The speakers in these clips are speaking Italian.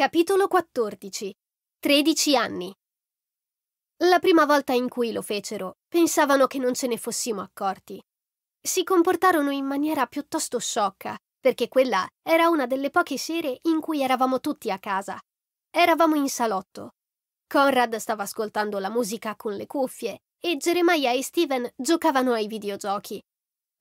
Capitolo 14 13 anni La prima volta in cui lo fecero, pensavano che non ce ne fossimo accorti. Si comportarono in maniera piuttosto sciocca, perché quella era una delle poche sere in cui eravamo tutti a casa. Eravamo in salotto. Conrad stava ascoltando la musica con le cuffie e Jeremiah e Steven giocavano ai videogiochi.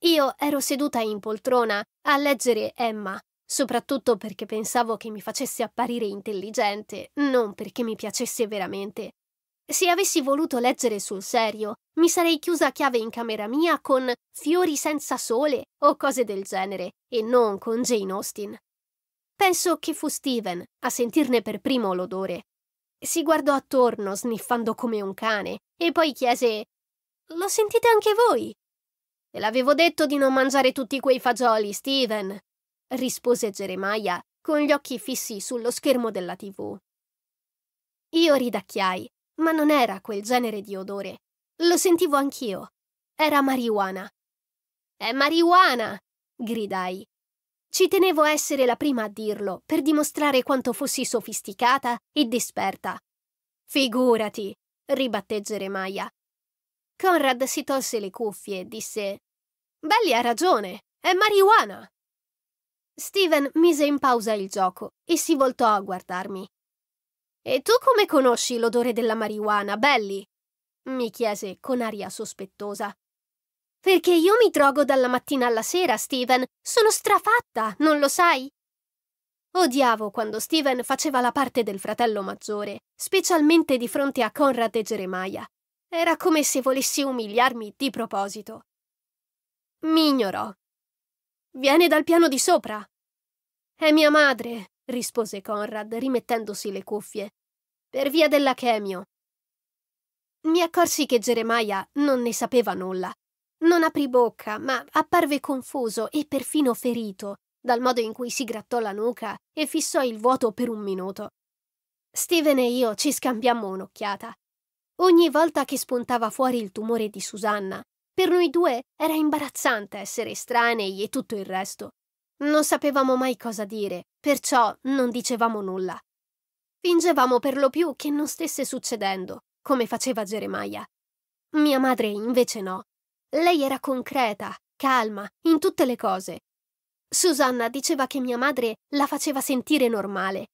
Io ero seduta in poltrona a leggere Emma, soprattutto perché pensavo che mi facesse apparire intelligente, non perché mi piacesse veramente. Se avessi voluto leggere sul serio, mi sarei chiusa a chiave in camera mia con Fiori senza sole o cose del genere, e non con Jane Austen. Penso che fu Steven a sentirne per primo l'odore. Si guardò attorno, sniffando come un cane, e poi chiese Lo sentite anche voi? Te l'avevo detto di non mangiare tutti quei fagioli, Steven rispose Geremia con gli occhi fissi sullo schermo della TV. Io ridacchiai, ma non era quel genere di odore. Lo sentivo anch'io. Era marijuana. È marijuana! gridai. Ci tenevo a essere la prima a dirlo, per dimostrare quanto fossi sofisticata e disperta. Figurati! ribatté Geremia. Conrad si tolse le cuffie e disse: Belli ha ragione, è marijuana! Steven mise in pausa il gioco e si voltò a guardarmi. E tu come conosci l'odore della marijuana, Belli? mi chiese con aria sospettosa. Perché io mi drogo dalla mattina alla sera, Steven. Sono strafatta, non lo sai? Odiavo quando Steven faceva la parte del fratello maggiore, specialmente di fronte a Conrad e Jeremiah. Era come se volessi umiliarmi di proposito. Mi ignorò Viene dal piano di sopra. È mia madre, rispose Conrad, rimettendosi le cuffie, per via della chemio. Mi accorsi che Geremia non ne sapeva nulla. Non aprì bocca, ma apparve confuso e perfino ferito dal modo in cui si grattò la nuca e fissò il vuoto per un minuto. Steven e io ci scambiammo un'occhiata. Ogni volta che spuntava fuori il tumore di Susanna, per noi due era imbarazzante essere estranei e tutto il resto. Non sapevamo mai cosa dire, perciò non dicevamo nulla. Fingevamo per lo più che non stesse succedendo, come faceva Geremia. Mia madre invece no. Lei era concreta, calma, in tutte le cose. Susanna diceva che mia madre la faceva sentire normale.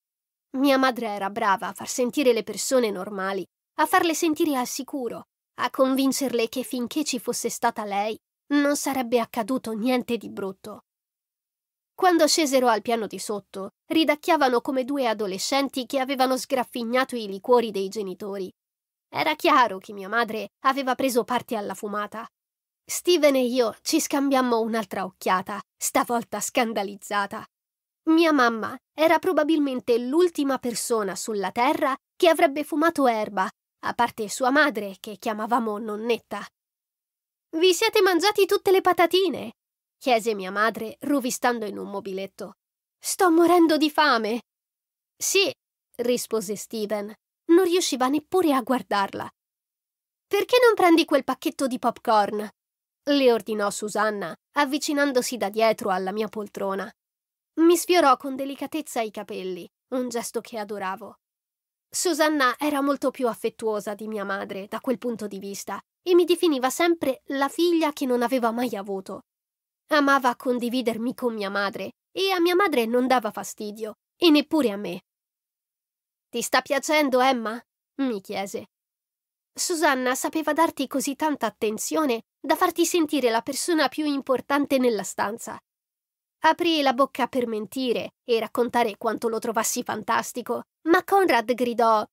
Mia madre era brava a far sentire le persone normali, a farle sentire al sicuro, a convincerle che finché ci fosse stata lei non sarebbe accaduto niente di brutto. Quando scesero al piano di sotto, ridacchiavano come due adolescenti che avevano sgraffignato i liquori dei genitori. Era chiaro che mia madre aveva preso parte alla fumata. Steven e io ci scambiammo un'altra occhiata, stavolta scandalizzata. Mia mamma era probabilmente l'ultima persona sulla Terra che avrebbe fumato erba a parte sua madre, che chiamavamo nonnetta. Vi siete mangiati tutte le patatine? chiese mia madre, rovistando in un mobiletto. Sto morendo di fame. Sì, rispose Steven. Non riusciva neppure a guardarla. Perché non prendi quel pacchetto di popcorn? le ordinò Susanna, avvicinandosi da dietro alla mia poltrona. Mi sfiorò con delicatezza i capelli, un gesto che adoravo. Susanna era molto più affettuosa di mia madre da quel punto di vista e mi definiva sempre la figlia che non aveva mai avuto. Amava condividermi con mia madre e a mia madre non dava fastidio, e neppure a me. Ti sta piacendo, Emma? mi chiese. Susanna sapeva darti così tanta attenzione da farti sentire la persona più importante nella stanza Aprì la bocca per mentire e raccontare quanto lo trovassi fantastico, ma Conrad gridò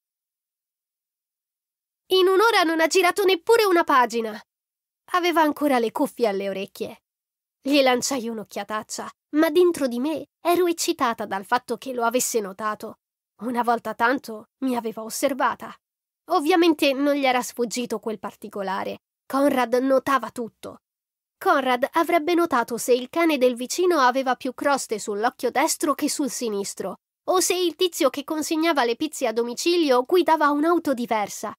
in un'ora non ha girato neppure una pagina. Aveva ancora le cuffie alle orecchie. Gli lanciai un'occhiataccia, ma dentro di me ero eccitata dal fatto che lo avesse notato. Una volta tanto mi aveva osservata. Ovviamente non gli era sfuggito quel particolare. Conrad notava tutto Conrad avrebbe notato se il cane del vicino aveva più croste sull'occhio destro che sul sinistro, o se il tizio che consegnava le pizze a domicilio guidava un'auto diversa.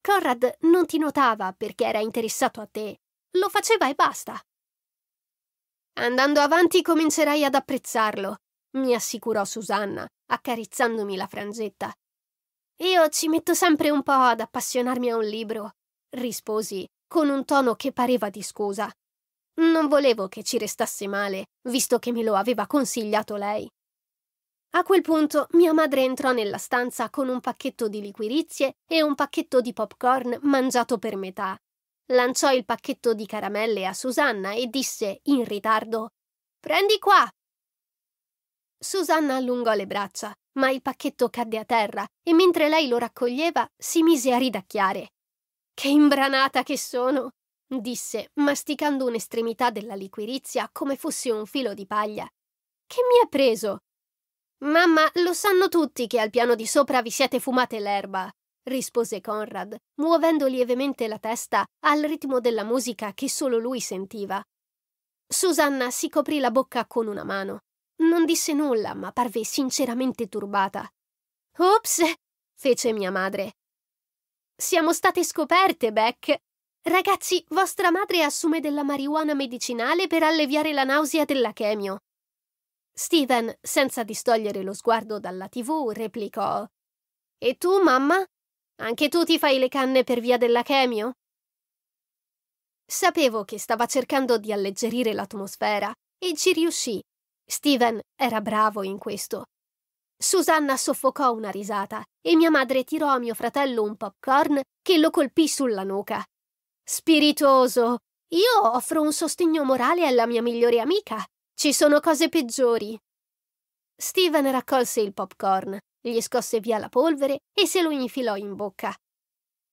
Conrad non ti notava perché era interessato a te, lo faceva e basta. Andando avanti comincerai ad apprezzarlo, mi assicurò Susanna, accarezzandomi la frangetta. Io ci metto sempre un po' ad appassionarmi a un libro, risposi con un tono che pareva di scusa. Non volevo che ci restasse male, visto che me lo aveva consigliato lei. A quel punto mia madre entrò nella stanza con un pacchetto di liquirizie e un pacchetto di popcorn mangiato per metà. Lanciò il pacchetto di caramelle a Susanna e disse, in ritardo, Prendi qua! Susanna allungò le braccia, ma il pacchetto cadde a terra e mentre lei lo raccoglieva si mise a ridacchiare. Che imbranata che sono! disse, masticando un'estremità della liquirizia come fosse un filo di paglia. Che mi ha preso? Mamma, lo sanno tutti che al piano di sopra vi siete fumate l'erba, rispose Conrad, muovendo lievemente la testa al ritmo della musica che solo lui sentiva. Susanna si coprì la bocca con una mano. Non disse nulla, ma parve sinceramente turbata. Ops! fece mia madre. Siamo state scoperte, Beck, Ragazzi, vostra madre assume della marijuana medicinale per alleviare la nausea della chemio. Steven, senza distogliere lo sguardo dalla TV, replicò: E tu, mamma? Anche tu ti fai le canne per via della chemio? Sapevo che stava cercando di alleggerire l'atmosfera e ci riuscì. Steven era bravo in questo. Susanna soffocò una risata e mia madre tirò a mio fratello un popcorn che lo colpì sulla nuca. Spiritoso, io offro un sostegno morale alla mia migliore amica. Ci sono cose peggiori. Steven raccolse il popcorn, gli scosse via la polvere e se lo infilò in bocca.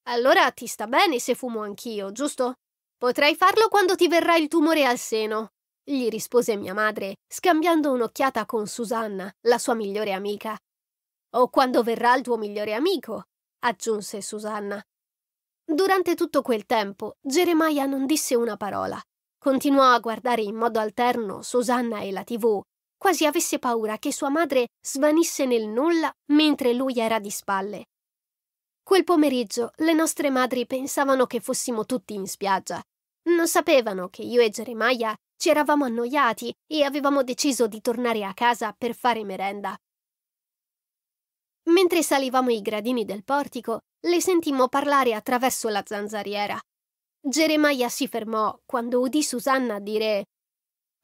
Allora ti sta bene se fumo anch'io, giusto? Potrai farlo quando ti verrà il tumore al seno, gli rispose mia madre, scambiando un'occhiata con Susanna, la sua migliore amica. O quando verrà il tuo migliore amico, aggiunse Susanna. Durante tutto quel tempo Geremia non disse una parola. Continuò a guardare in modo alterno Susanna e la TV, quasi avesse paura che sua madre svanisse nel nulla mentre lui era di spalle. Quel pomeriggio le nostre madri pensavano che fossimo tutti in spiaggia. Non sapevano che io e Geremia ci eravamo annoiati e avevamo deciso di tornare a casa per fare merenda. Mentre salivamo i gradini del portico, le sentimmo parlare attraverso la zanzariera. Jeremiah si fermò quando udì Susanna dire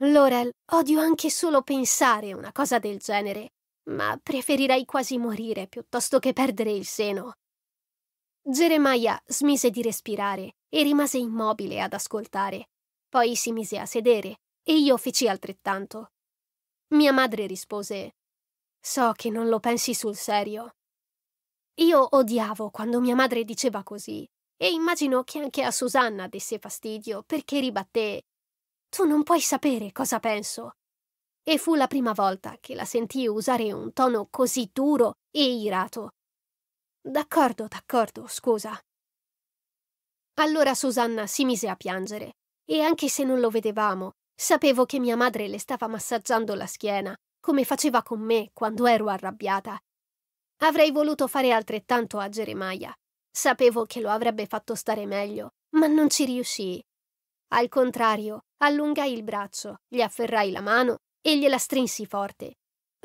Lorel, odio anche solo pensare una cosa del genere, ma preferirei quasi morire piuttosto che perdere il seno. Jeremiah smise di respirare e rimase immobile ad ascoltare. Poi si mise a sedere e io feci altrettanto. Mia madre rispose So che non lo pensi sul serio. Io odiavo quando mia madre diceva così, e immagino che anche a Susanna desse fastidio perché ribatté Tu non puoi sapere cosa penso. E fu la prima volta che la sentì usare un tono così duro e irato. D'accordo, d'accordo, scusa. Allora Susanna si mise a piangere, e anche se non lo vedevamo, sapevo che mia madre le stava massaggiando la schiena come faceva con me quando ero arrabbiata. Avrei voluto fare altrettanto a Geremia. Sapevo che lo avrebbe fatto stare meglio, ma non ci riuscii. Al contrario, allungai il braccio, gli afferrai la mano e gliela strinsi forte.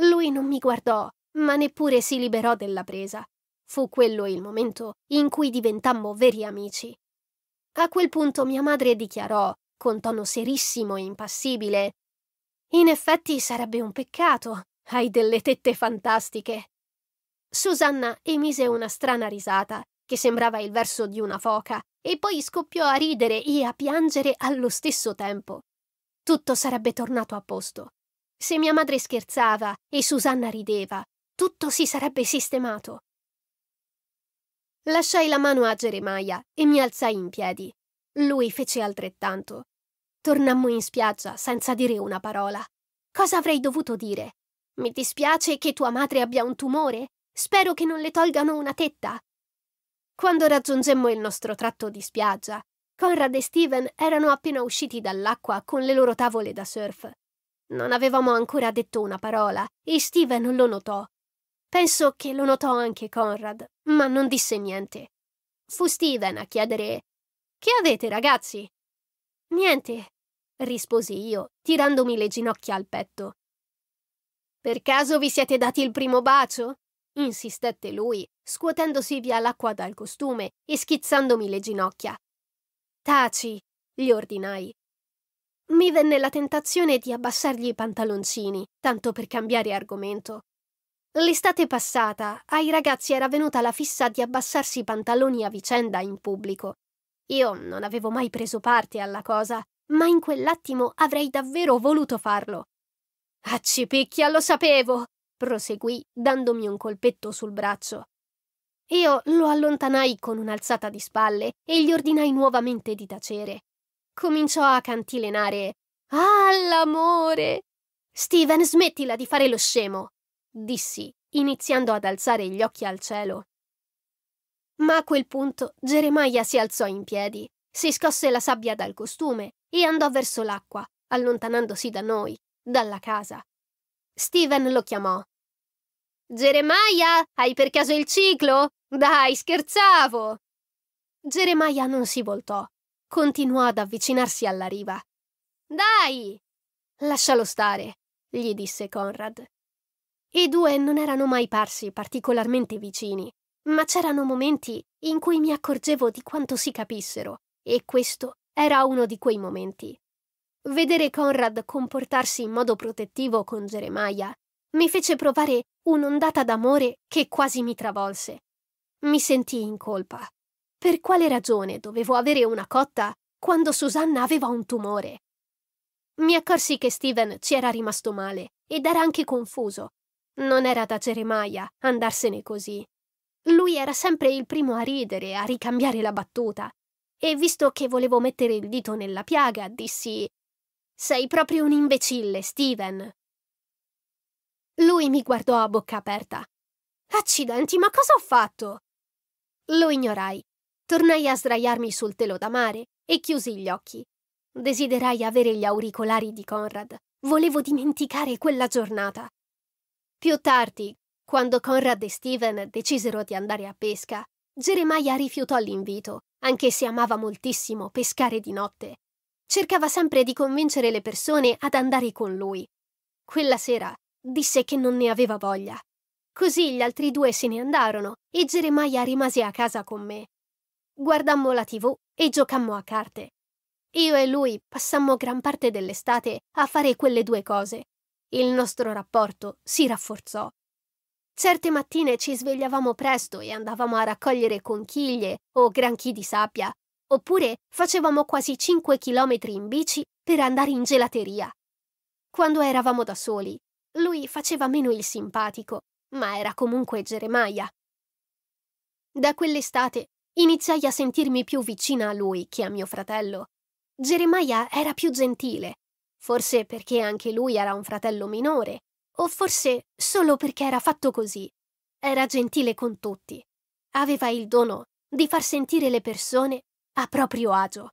Lui non mi guardò, ma neppure si liberò della presa. Fu quello il momento in cui diventammo veri amici. A quel punto mia madre dichiarò, con tono serissimo e impassibile, in effetti sarebbe un peccato. Hai delle tette fantastiche. Susanna emise una strana risata, che sembrava il verso di una foca, e poi scoppiò a ridere e a piangere allo stesso tempo. Tutto sarebbe tornato a posto. Se mia madre scherzava e Susanna rideva, tutto si sarebbe sistemato. Lasciai la mano a Geremia e mi alzai in piedi. Lui fece altrettanto. Tornammo in spiaggia senza dire una parola. Cosa avrei dovuto dire? Mi dispiace che tua madre abbia un tumore? Spero che non le tolgano una tetta. Quando raggiungemmo il nostro tratto di spiaggia, Conrad e Steven erano appena usciti dall'acqua con le loro tavole da surf. Non avevamo ancora detto una parola e Steven lo notò. Penso che lo notò anche Conrad, ma non disse niente. Fu Steven a chiedere: Che avete, ragazzi? Niente, risposi io, tirandomi le ginocchia al petto. Per caso vi siete dati il primo bacio? insistette lui, scuotendosi via l'acqua dal costume e schizzandomi le ginocchia. Taci, gli ordinai. Mi venne la tentazione di abbassargli i pantaloncini, tanto per cambiare argomento. L'estate passata ai ragazzi era venuta la fissa di abbassarsi i pantaloni a vicenda in pubblico io non avevo mai preso parte alla cosa, ma in quell'attimo avrei davvero voluto farlo. Accipicchia, lo sapevo! proseguì, dandomi un colpetto sul braccio. Io lo allontanai con un'alzata di spalle e gli ordinai nuovamente di tacere. Cominciò a cantilenare Ah, l'amore! Steven, smettila di fare lo scemo! dissi, iniziando ad alzare gli occhi al cielo. Ma a quel punto Geremia si alzò in piedi, si scosse la sabbia dal costume e andò verso l'acqua, allontanandosi da noi, dalla casa. Steven lo chiamò. Geremia, hai per caso il ciclo? Dai, scherzavo! Geremia non si voltò. Continuò ad avvicinarsi alla riva. Dai! Lascialo stare, gli disse Conrad. I due non erano mai parsi particolarmente vicini, ma c'erano momenti in cui mi accorgevo di quanto si capissero, e questo era uno di quei momenti. Vedere Conrad comportarsi in modo protettivo con Geremia mi fece provare un'ondata d'amore che quasi mi travolse. Mi sentii in colpa. Per quale ragione dovevo avere una cotta quando Susanna aveva un tumore? Mi accorsi che Steven ci era rimasto male ed era anche confuso. Non era da Geremia andarsene così. Lui era sempre il primo a ridere, a ricambiare la battuta. E visto che volevo mettere il dito nella piaga, dissi: Sei proprio un imbecille, Steven. Lui mi guardò a bocca aperta. Accidenti, ma cosa ho fatto? Lo ignorai. Tornai a sdraiarmi sul telo da mare e chiusi gli occhi. Desiderai avere gli auricolari di Conrad. Volevo dimenticare quella giornata. Più tardi, quando Conrad e Steven decisero di andare a pesca, Jeremiah rifiutò l'invito, anche se amava moltissimo pescare di notte. Cercava sempre di convincere le persone ad andare con lui. Quella sera disse che non ne aveva voglia. Così gli altri due se ne andarono e Jeremiah rimase a casa con me. Guardammo la tv e giocammo a carte. Io e lui passammo gran parte dell'estate a fare quelle due cose. Il nostro rapporto si rafforzò. Certe mattine ci svegliavamo presto e andavamo a raccogliere conchiglie o granchi di sabbia, oppure facevamo quasi 5 chilometri in bici per andare in gelateria. Quando eravamo da soli, lui faceva meno il simpatico, ma era comunque Geremia. Da quell'estate iniziai a sentirmi più vicina a lui che a mio fratello. Geremia era più gentile, forse perché anche lui era un fratello minore o forse solo perché era fatto così. Era gentile con tutti. Aveva il dono di far sentire le persone a proprio agio.